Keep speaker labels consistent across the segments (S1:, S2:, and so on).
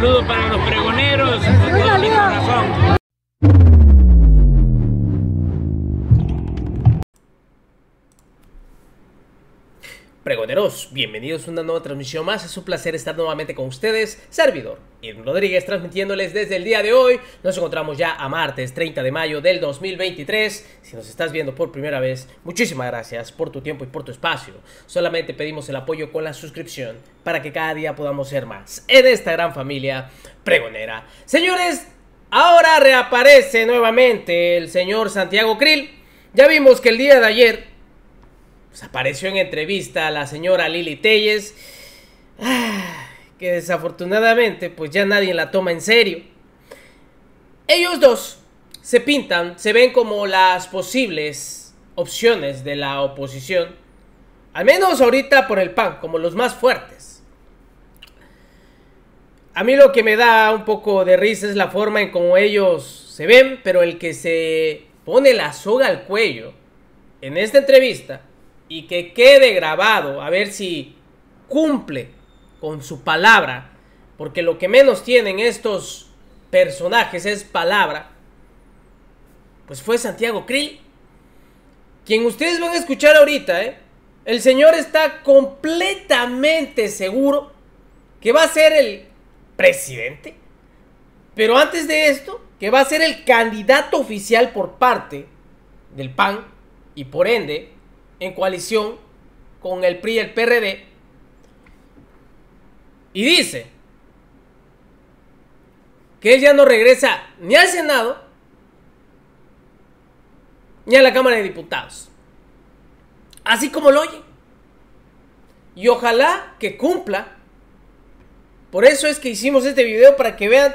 S1: saludo para los pregoneros de todo mi corazón. Pregoneros, Bienvenidos a una nueva transmisión más, es un placer estar nuevamente con ustedes, servidor Irm Rodríguez transmitiéndoles desde el día de hoy, nos encontramos ya a martes 30 de mayo del 2023, si nos estás viendo por primera vez, muchísimas gracias por tu tiempo y por tu espacio, solamente pedimos el apoyo con la suscripción para que cada día podamos ser más en esta gran familia pregonera. Señores, ahora reaparece nuevamente el señor Santiago Krill, ya vimos que el día de ayer pues, apareció en entrevista la señora Lili Telles, ah, que desafortunadamente pues ya nadie la toma en serio. Ellos dos se pintan, se ven como las posibles opciones de la oposición, al menos ahorita por el PAN, como los más fuertes. A mí lo que me da un poco de risa es la forma en cómo ellos se ven, pero el que se pone la soga al cuello en esta entrevista y que quede grabado, a ver si cumple con su palabra, porque lo que menos tienen estos personajes es palabra, pues fue Santiago Krill, quien ustedes van a escuchar ahorita, ¿eh? El señor está completamente seguro que va a ser el presidente. Pero antes de esto, que va a ser el candidato oficial por parte del PAN y por ende en coalición con el PRI y el PRD. Y dice que él ya no regresa ni al Senado ni a la Cámara de Diputados. Así como lo oye. Y ojalá que cumpla. Por eso es que hicimos este video para que vean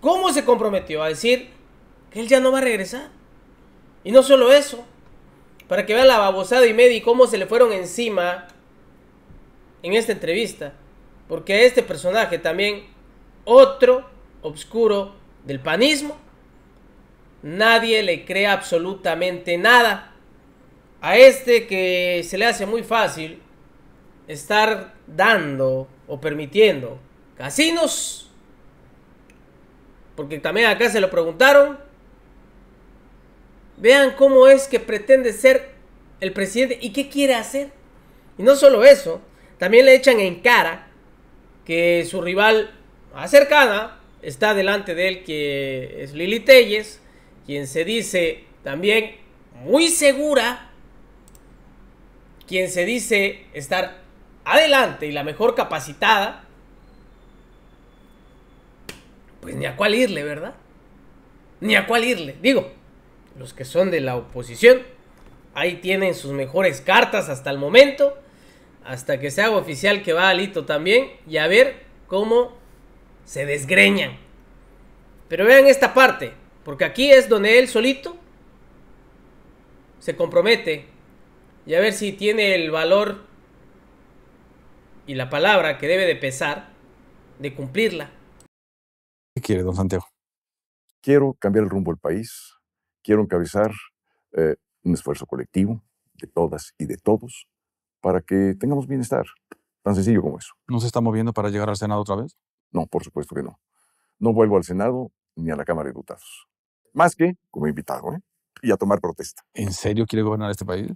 S1: cómo se comprometió a decir que él ya no va a regresar. Y no solo eso, para que vean la babosada y media cómo se le fueron encima en esta entrevista. Porque este personaje también, otro obscuro del panismo, nadie le cree absolutamente nada. A este que se le hace muy fácil estar dando o permitiendo casinos. Porque también acá se lo preguntaron Vean cómo es que pretende ser el presidente y qué quiere hacer. Y no solo eso, también le echan en cara que su rival más cercana está delante de él, que es Lili Telles, quien se dice también muy segura, quien se dice estar adelante y la mejor capacitada, pues ni a cuál irle, ¿verdad? Ni a cuál irle, digo, los que son de la oposición. Ahí tienen sus mejores cartas hasta el momento. Hasta que se haga oficial que va Alito también. Y a ver cómo se desgreñan. Pero vean esta parte. Porque aquí es donde él solito se compromete. Y a ver si tiene el valor y la palabra que debe de pesar de cumplirla.
S2: ¿Qué quiere, don Santiago? Quiero cambiar el rumbo del país, quiero encabezar eh, un esfuerzo colectivo de todas y de todos para que tengamos bienestar. Tan sencillo como eso.
S3: ¿No se está moviendo para llegar al Senado otra vez?
S2: No, por supuesto que no. No vuelvo al Senado ni a la Cámara de Diputados. Más que como invitado, ¿eh? Y a tomar protesta.
S3: ¿En serio quiere gobernar este país?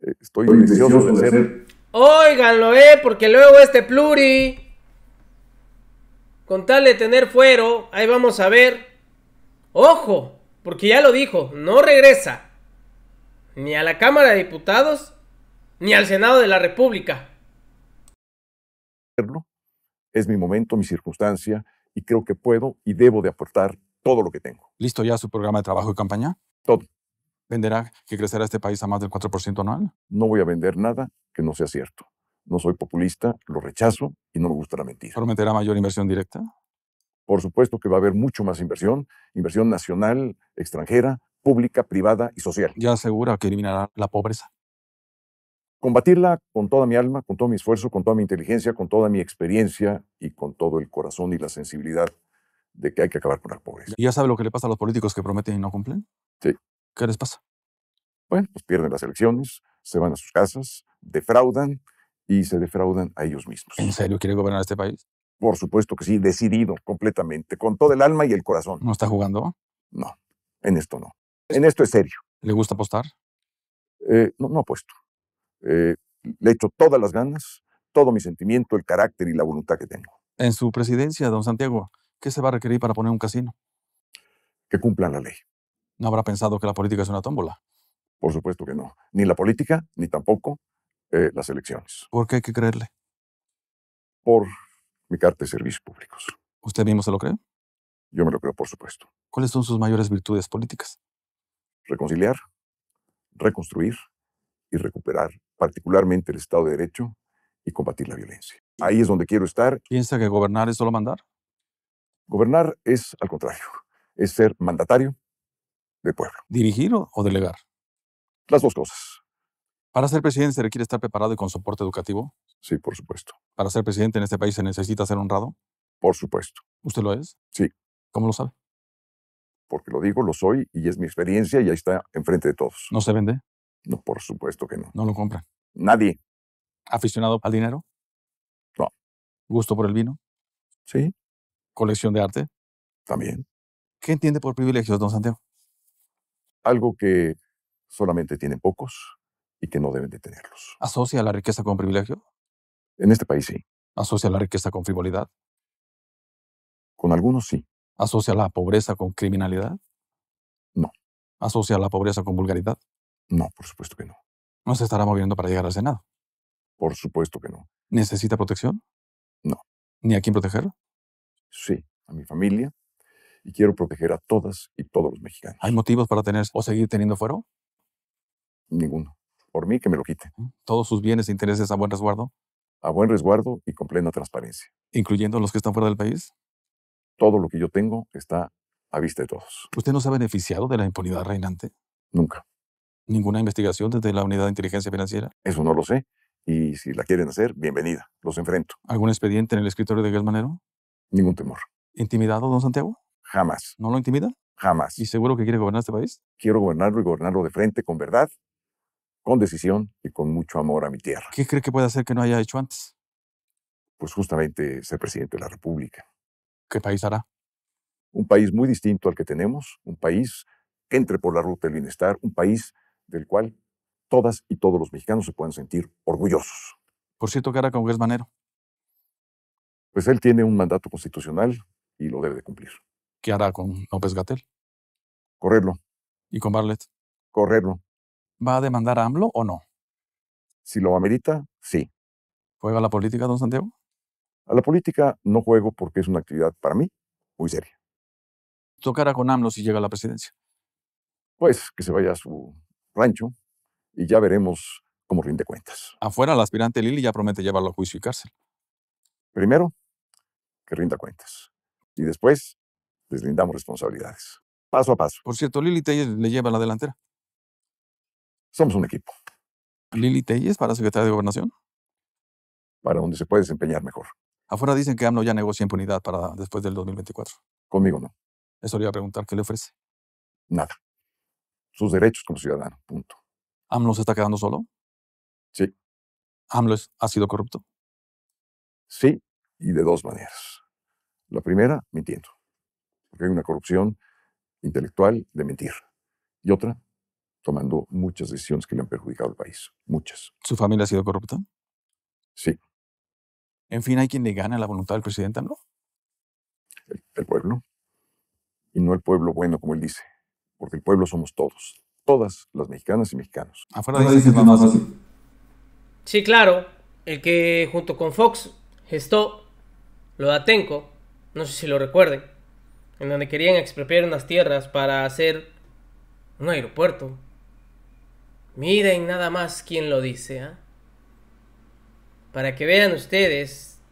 S3: Eh, estoy, muy deseoso
S1: de ser. Óiganlo, ¿eh? Porque luego este pluri. Con tal de tener fuero, ahí vamos a ver. ¡Ojo! porque ya lo dijo, no regresa ni a la Cámara de Diputados ni al Senado de la República.
S2: Es mi momento, mi circunstancia, y creo que puedo y debo de aportar todo lo que tengo.
S3: ¿Listo ya su programa de trabajo y campaña? Todo. ¿Venderá que crecerá este país a más del 4% anual? No voy a vender nada
S2: que no sea cierto. No soy populista, lo rechazo y no me gusta la mentira. ¿Prometerá mayor inversión directa? Por supuesto que va a haber mucho más inversión, inversión nacional, extranjera, pública, privada y social.
S3: Ya asegura que eliminará la pobreza. Combatirla
S2: con toda mi alma, con todo mi esfuerzo, con toda mi inteligencia, con toda mi experiencia y con todo el corazón y la sensibilidad de que hay que acabar con la pobreza.
S3: ¿Y ya sabe lo que le pasa a los políticos que prometen y no cumplen? Sí. ¿Qué les pasa? Bueno,
S2: pues pierden las elecciones, se van a sus casas, defraudan y se defraudan a ellos mismos. ¿En serio quiere gobernar este país? Por supuesto que sí, decidido completamente, con todo el alma y el corazón. ¿No está jugando? No, en esto no. En esto es serio.
S3: ¿Le gusta apostar?
S2: Eh, no, no apuesto. Eh, le echo todas las ganas, todo mi sentimiento, el carácter y la voluntad que tengo.
S3: En su presidencia, don Santiago, ¿qué se va a requerir para poner un casino? Que cumplan la ley. ¿No habrá pensado que la política es una tómbola? Por supuesto
S2: que no. Ni la política, ni tampoco eh, las elecciones.
S3: ¿Por qué hay que creerle?
S2: Por mi carta de servicios públicos. ¿Usted mismo se lo cree? Yo me lo creo, por supuesto.
S3: ¿Cuáles son sus mayores virtudes políticas?
S2: Reconciliar, reconstruir y recuperar particularmente el Estado de Derecho y combatir la violencia. Ahí es donde quiero estar. ¿Piensa que gobernar es solo mandar? Gobernar es al contrario, es ser mandatario del pueblo.
S3: ¿Dirigir o delegar? Las dos cosas. ¿Para ser presidente se requiere estar preparado y con soporte educativo? Sí, por supuesto. Para ser presidente en este país se necesita ser honrado. Por supuesto. ¿Usted lo es? Sí. ¿Cómo lo sabe?
S2: Porque lo digo, lo soy y es mi experiencia y ahí está enfrente de todos. ¿No se vende? No, por supuesto que no.
S3: ¿No lo compran? Nadie. ¿Aficionado al dinero? No. ¿Gusto por el vino? Sí. ¿Colección de arte? También. ¿Qué entiende por privilegios, don Santiago?
S2: Algo que solamente tienen pocos y que no deben de tenerlos. ¿Asocia
S3: la riqueza con privilegio? En este país sí. ¿Asocia la riqueza con frivolidad? Con algunos sí. ¿Asocia la pobreza con criminalidad? No. ¿Asocia la pobreza con vulgaridad? No, por supuesto que no. ¿No se estará moviendo para llegar al Senado? Por supuesto que no. ¿Necesita protección? No. ¿Ni a quién proteger?
S2: Sí, a mi familia. Y quiero proteger a todas y todos los mexicanos.
S3: ¿Hay motivos para tener o seguir teniendo fuero? Ninguno. Por mí que me lo quite. ¿Mm? ¿Todos sus bienes e intereses a buen resguardo? a buen resguardo y con plena transparencia. ¿Incluyendo los que están fuera del
S2: país? Todo lo que yo tengo está a vista de todos.
S3: ¿Usted no se ha beneficiado de la impunidad reinante? Nunca. ¿Ninguna investigación desde la Unidad de Inteligencia Financiera?
S2: Eso no lo sé. Y si la quieren hacer, bienvenida. Los enfrento.
S3: ¿Algún expediente en el escritorio de Gasmanero? Ningún temor. ¿Intimidado, don Santiago? Jamás. ¿No lo intimida? Jamás. ¿Y seguro que quiere gobernar este país?
S2: Quiero gobernarlo y gobernarlo de frente, con verdad con decisión y con mucho amor a mi tierra.
S3: ¿Qué cree que puede hacer que no haya hecho antes?
S2: Pues justamente ser presidente de la República. ¿Qué país hará? Un país muy distinto al que tenemos, un país que entre por la ruta del bienestar, un país del cual todas y todos los mexicanos se puedan sentir
S3: orgullosos. Por cierto, ¿qué hará con Manero? Pues él tiene un mandato constitucional y lo debe de cumplir. ¿Qué hará con López Gatel? Correrlo. ¿Y con Barlet? Correrlo va a demandar a AMLO o no? Si lo amerita,
S2: sí. ¿Juega a la política, don Santiago? A la política no juego porque es una actividad para mí muy seria.
S3: ¿Tocará con AMLO si llega a la presidencia?
S2: Pues que se vaya a su rancho y ya veremos cómo rinde cuentas.
S3: Afuera, el aspirante Lili ya promete llevarlo a juicio y cárcel. Primero, que rinda
S2: cuentas. Y después,
S3: deslindamos responsabilidades. Paso a paso. Por cierto, Lili le lleva la delantera. Somos un equipo. ¿Lili Telles para secretaria de Gobernación? Para donde se puede desempeñar mejor. Afuera dicen que AMLO ya negocia impunidad para después del 2024. Conmigo no. Eso le iba a preguntar, ¿qué le ofrece? Nada. Sus derechos como ciudadano, punto. ¿AMLO se está quedando solo? Sí. ¿AMLO ha sido corrupto? Sí, y de dos maneras.
S2: La primera, mintiendo, porque hay una corrupción intelectual de mentir. Y otra, tomando muchas decisiones que le han perjudicado al país,
S3: muchas. ¿Su familia ha sido
S2: corrupta? Sí.
S3: En fin, ¿hay quien le gana la voluntad del presidente, no?
S2: El, pueblo. Y no el pueblo bueno, como él dice, porque el pueblo somos todos, todas las mexicanas y mexicanos.
S3: Afuera de más así.
S1: Sí, claro, el que junto con Fox gestó lo de Atenco, no sé si lo recuerden, en donde querían expropiar unas tierras para hacer un aeropuerto. Miren nada más quién lo dice. ¿ah? Para que vean ustedes,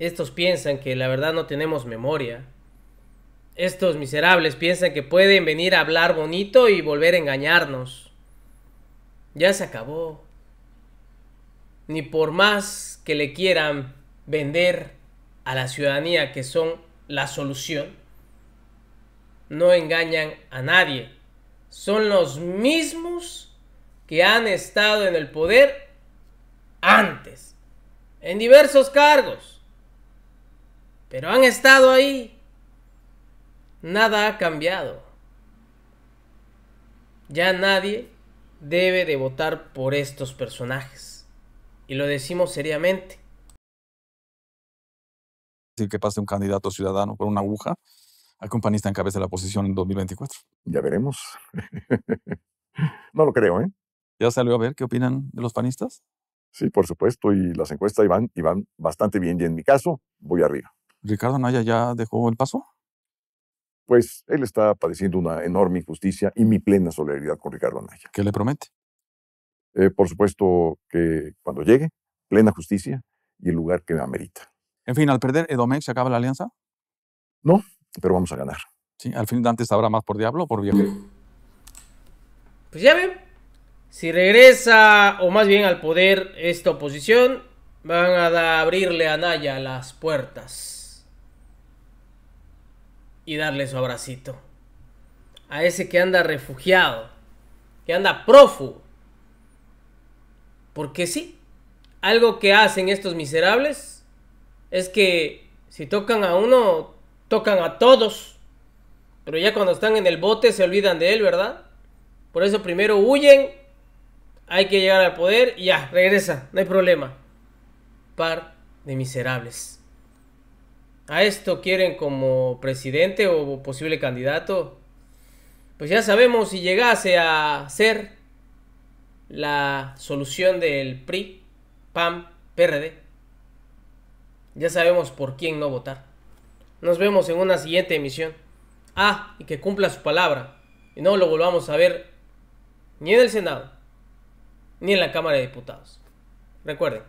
S1: estos piensan que la verdad no tenemos memoria. Estos miserables piensan que pueden venir a hablar bonito y volver a engañarnos. Ya se acabó. Ni por más que le quieran vender a la ciudadanía que son la solución, no engañan a nadie son los mismos que han estado en el poder antes, en diversos cargos, pero han estado ahí. Nada ha cambiado. Ya nadie debe de votar por estos personajes. Y lo decimos seriamente.
S3: que pase un candidato ciudadano por una aguja al panista en cabeza de la oposición en 2024. Ya veremos. no lo creo, ¿eh? ¿Ya salió a ver qué opinan de los panistas?
S2: Sí, por supuesto, y las encuestas iban, bastante bien, y en mi caso, voy arriba.
S3: ¿Ricardo Naya ya dejó el paso?
S2: Pues él está padeciendo una enorme injusticia y mi plena solidaridad con Ricardo Anaya. ¿Qué le promete? Eh, por supuesto que cuando llegue, plena justicia y el lugar que me amerita.
S3: En fin, al perder Edomex, ¿se acaba la alianza? No, pero vamos a ganar. Sí, al fin antes habrá más por diablo o por viejo.
S1: Pues ya ven, si regresa, o más bien al poder, esta oposición, van a abrirle a Naya las puertas. Y darle su abracito. A ese que anda refugiado, que anda prófugo. Porque sí, algo que hacen estos miserables es que si tocan a uno, tocan a todos. Pero ya cuando están en el bote se olvidan de él, ¿verdad? Por eso primero huyen, hay que llegar al poder y ya, regresa, no hay problema. Par de miserables. ¿A esto quieren como presidente o posible candidato? Pues ya sabemos si llegase a ser la solución del PRI, PAM, PRD. Ya sabemos por quién no votar. Nos vemos en una siguiente emisión. Ah, y que cumpla su palabra. Y no lo volvamos a ver ni en el Senado, ni en la Cámara de Diputados. Recuerden,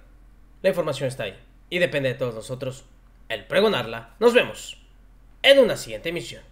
S1: la información está ahí. Y depende de todos nosotros el pregonarla. Nos vemos en una siguiente emisión.